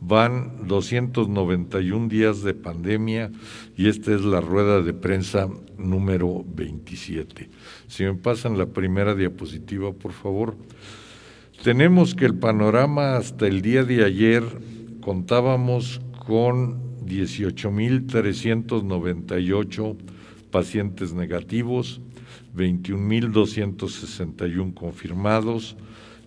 Van 291 días de pandemia y esta es la rueda de prensa número 27. Si me pasan la primera diapositiva, por favor. Tenemos que el panorama hasta el día de ayer contábamos con 18.398 pacientes negativos, 21.261 confirmados,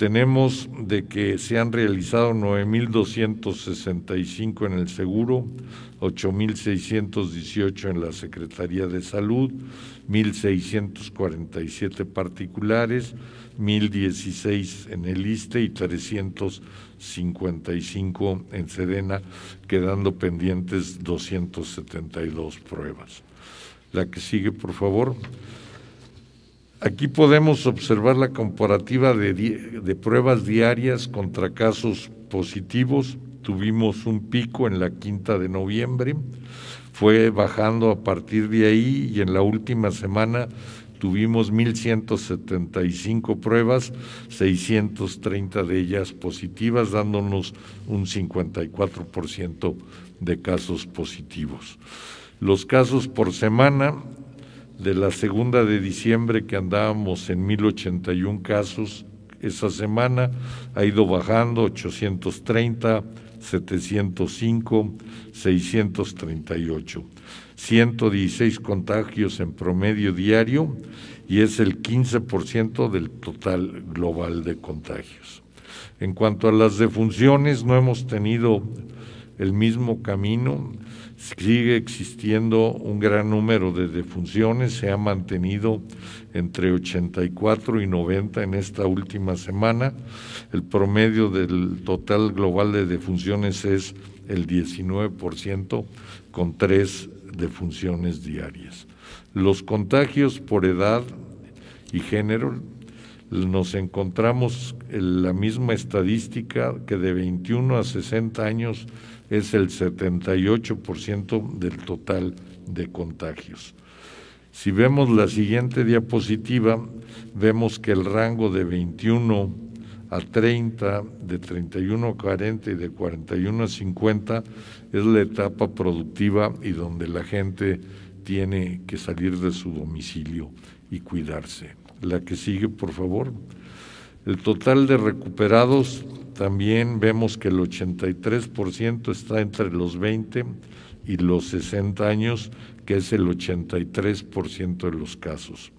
tenemos de que se han realizado 9.265 en el seguro, 8.618 en la Secretaría de Salud, 1.647 particulares, 1.016 en el ISTE y 355 en Sedena, quedando pendientes 272 pruebas. La que sigue, por favor. Aquí podemos observar la comparativa de, pruebas diarias contra casos positivos. Tuvimos un pico en la quinta de noviembre, fue bajando a partir de ahí y en la última semana tuvimos 1.175 pruebas, 630 de ellas positivas, dándonos un 54% de casos positivos. Los casos por semana de la segunda de diciembre que andábamos en 1081 casos esa semana, ha ido bajando 830, 705, 638. 116 contagios en promedio diario y es el 15% del total global de contagios. En cuanto a las defunciones, no hemos tenido el mismo camino. Sigue existiendo un gran número de defunciones, se ha mantenido entre 84 y 90 en esta última semana. El promedio del total global de defunciones es el 19%, con tres defunciones diarias. Los contagios por edad y género nos encontramos en la misma estadística que de 21 a 60 años es el 78% del total de contagios. Si vemos la siguiente diapositiva, vemos que el rango de 21 a 30, de 31 a 40 y de 41 a 50 es la etapa productiva y donde la gente tiene que salir de su domicilio y cuidarse. La que sigue, por favor. El total de recuperados, también vemos que el 83% está entre los 20 y los 60 años, que es el 83% de los casos.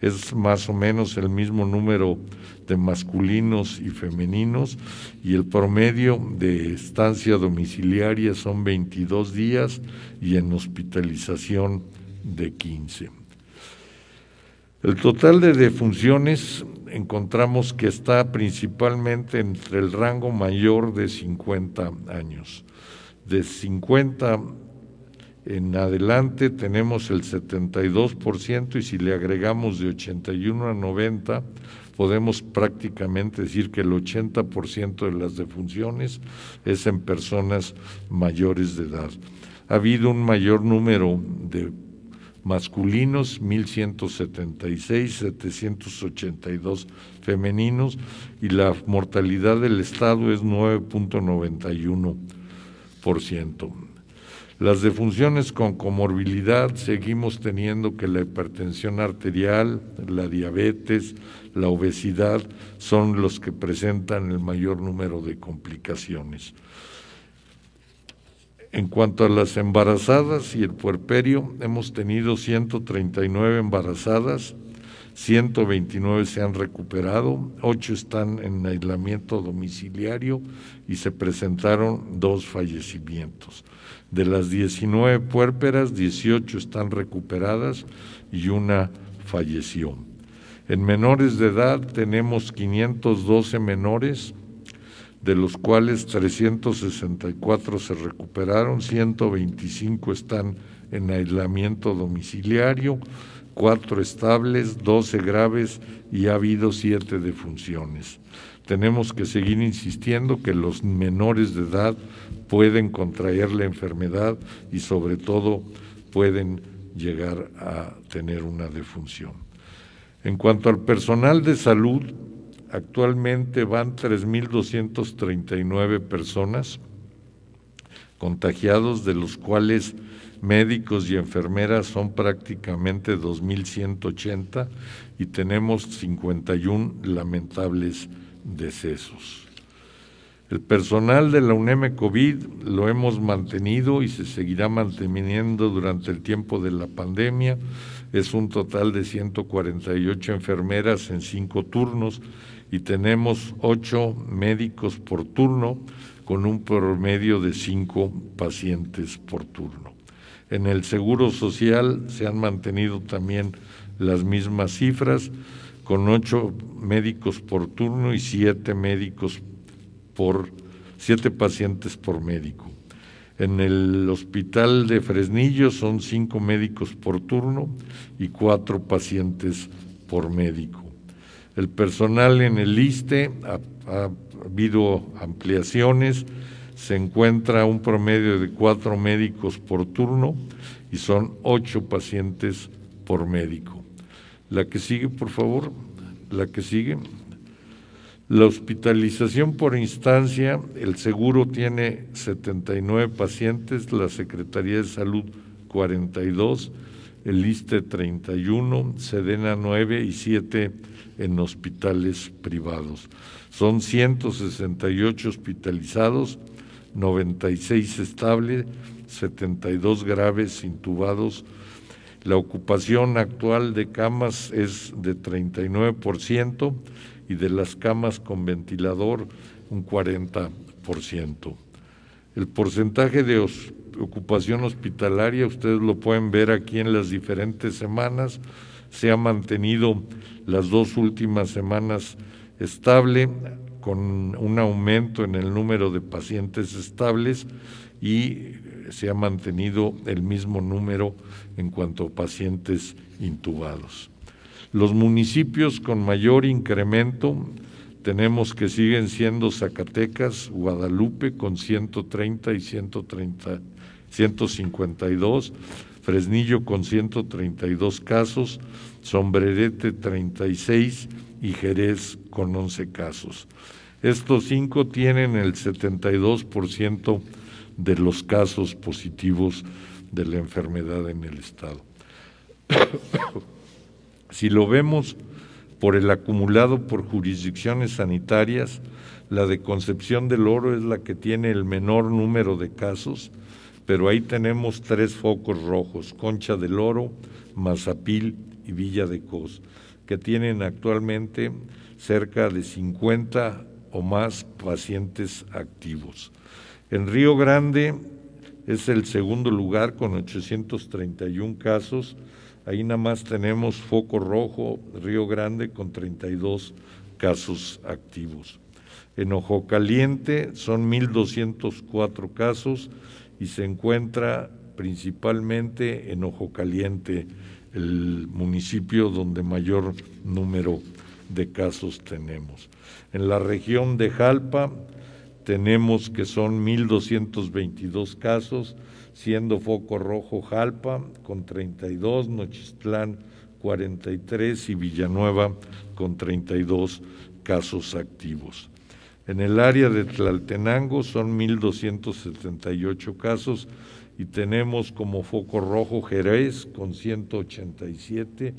Es más o menos el mismo número de masculinos y femeninos y el promedio de estancia domiciliaria son 22 días y en hospitalización de 15. El total de defunciones encontramos que está principalmente entre el rango mayor de 50 años. De 50 en adelante tenemos el 72% y si le agregamos de 81 a 90, podemos prácticamente decir que el 80% de las defunciones es en personas mayores de edad. Ha habido un mayor número de masculinos, 1176, 782 femeninos y la mortalidad del Estado es 9.91%. Las defunciones con comorbilidad seguimos teniendo que la hipertensión arterial, la diabetes, la obesidad son los que presentan el mayor número de complicaciones. En cuanto a las embarazadas y el puerperio, hemos tenido 139 embarazadas, 129 se han recuperado, 8 están en aislamiento domiciliario y se presentaron dos fallecimientos. De las 19 puérperas, 18 están recuperadas y una falleció. En menores de edad tenemos 512 menores, de los cuales 364 se recuperaron, 125 están en aislamiento domiciliario, 4 estables, 12 graves y ha habido 7 defunciones. Tenemos que seguir insistiendo que los menores de edad pueden contraer la enfermedad y sobre todo pueden llegar a tener una defunción. En cuanto al personal de salud, Actualmente van 3.239 personas contagiados, de los cuales médicos y enfermeras son prácticamente 2.180 y tenemos 51 lamentables decesos. El personal de la UNEME COVID lo hemos mantenido y se seguirá manteniendo durante el tiempo de la pandemia. Es un total de 148 enfermeras en cinco turnos y tenemos ocho médicos por turno con un promedio de cinco pacientes por turno. En el Seguro Social se han mantenido también las mismas cifras, con ocho médicos por turno y siete médicos por pacientes por médico. En el hospital de Fresnillo son cinco médicos por turno y cuatro pacientes por médico. El personal en el ISTE ha, habido ampliaciones, se encuentra un promedio de cuatro médicos por turno y son ocho pacientes por médico. La que sigue, por favor, la que sigue. La hospitalización por instancia, el seguro tiene 79 pacientes, la Secretaría de Salud 42 el ISTE 31, Sedena 9 y 7 en hospitales privados. Son 168 hospitalizados, 96 estables, 72 graves intubados. La ocupación actual de camas es de 39% y de las camas con ventilador un 40%. El porcentaje de ocupación hospitalaria, ustedes lo pueden ver aquí en las diferentes semanas, se ha mantenido las dos últimas semanas estable, con un aumento en el número de pacientes estables y se ha mantenido el mismo número en cuanto a pacientes intubados. Los municipios con mayor incremento tenemos que siguen siendo Zacatecas, Guadalupe con 130 y 130, 152, Fresnillo con 132 casos, Sombrerete 36 y Jerez con 11 casos. Estos cinco tienen el 72% de los casos positivos de la enfermedad en el Estado. si lo vemos por el acumulado por jurisdicciones sanitarias, la de Concepción del Oro es la que tiene el menor número de casos, pero ahí tenemos tres focos rojos, Concha del Oro, Mazapil y Villa de Cos, que tienen actualmente cerca de 50 o más pacientes activos. En Río Grande es el segundo lugar con 831 casos, Ahí nada más tenemos foco rojo, Río Grande con 32 casos activos. En Ojo Caliente son 1.204 casos y se encuentra principalmente en Ojo Caliente, el municipio donde mayor número de casos tenemos. En la región de Jalpa tenemos que son 1.222 casos siendo foco rojo Jalpa con 32, Nochistlán 43 y Villanueva con 32 casos activos. En el área de Tlaltenango son 1.278 casos y tenemos como foco rojo Jerez con 187,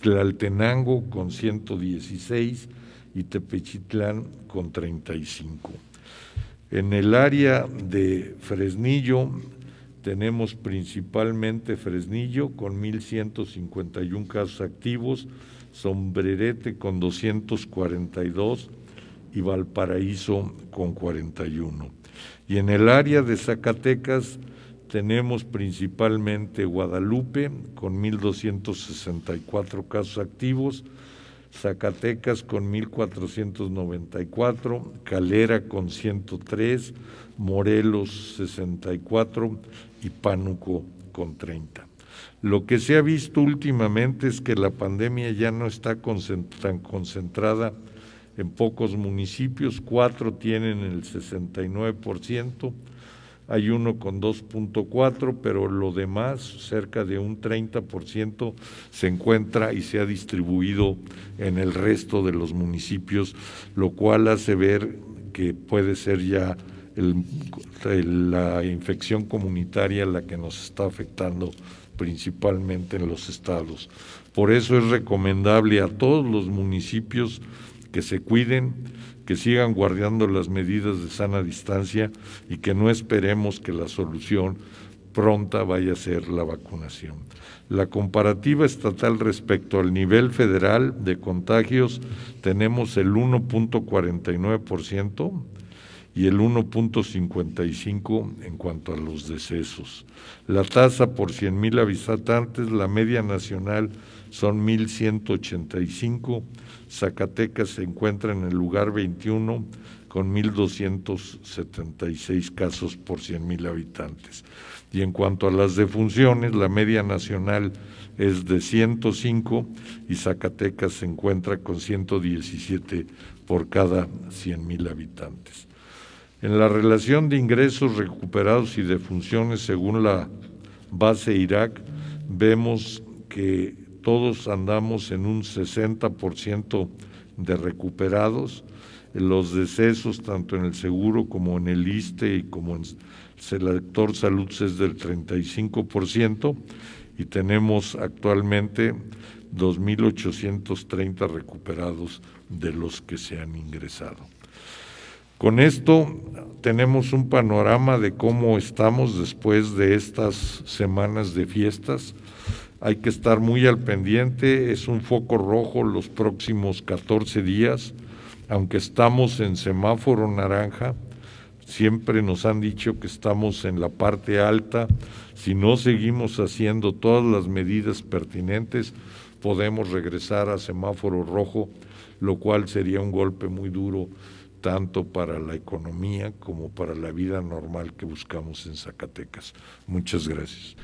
Tlaltenango con 116 y Tepechitlán con 35. En el área de Fresnillo tenemos principalmente Fresnillo con 1.151 casos activos, Sombrerete con 242 y Valparaíso con 41. Y en el área de Zacatecas tenemos principalmente Guadalupe con 1.264 casos activos, Zacatecas con 1494, Calera con 103, Morelos 64 y Pánuco con 30. Lo que se ha visto últimamente es que la pandemia ya no está tan concentrada en pocos municipios, cuatro tienen el 69%, hay uno con 2.4, pero lo demás, cerca de un 30%, se encuentra y se ha distribuido en el resto de los municipios, lo cual hace ver que puede ser ya la infección comunitaria la que nos está afectando principalmente en los estados. Por eso es recomendable a todos los municipios que se cuiden, que sigan guardando las medidas de sana distancia y que no esperemos que la solución pronta vaya a ser la vacunación. La comparativa estatal respecto al nivel federal de contagios, tenemos el 1.49%, y el 1.55 en cuanto a los decesos. La tasa por 100.000 habitantes, la media nacional son 1.185, Zacatecas se encuentra en el lugar 21 con 1.276 casos por 100.000 habitantes. Y en cuanto a las defunciones, la media nacional es de 105 y Zacatecas se encuentra con 117 por cada 100.000 habitantes. En la relación de ingresos recuperados y de funciones según la base Irak, vemos que todos andamos en un 60% de recuperados. Los decesos, tanto en el seguro como en el ISTE y como en el sector salud, es del 35% y tenemos actualmente 2.830 recuperados de los que se han ingresado. Con esto tenemos un panorama de cómo estamos después de estas semanas de fiestas. Hay que estar muy al pendiente, es un foco rojo los próximos 14 días, aunque estamos en semáforo naranja, siempre nos han dicho que estamos en la parte alta, si no seguimos haciendo todas las medidas pertinentes, podemos regresar a semáforo rojo, lo cual sería un golpe muy duro tanto para la economía como para la vida normal que buscamos en Zacatecas. Muchas gracias.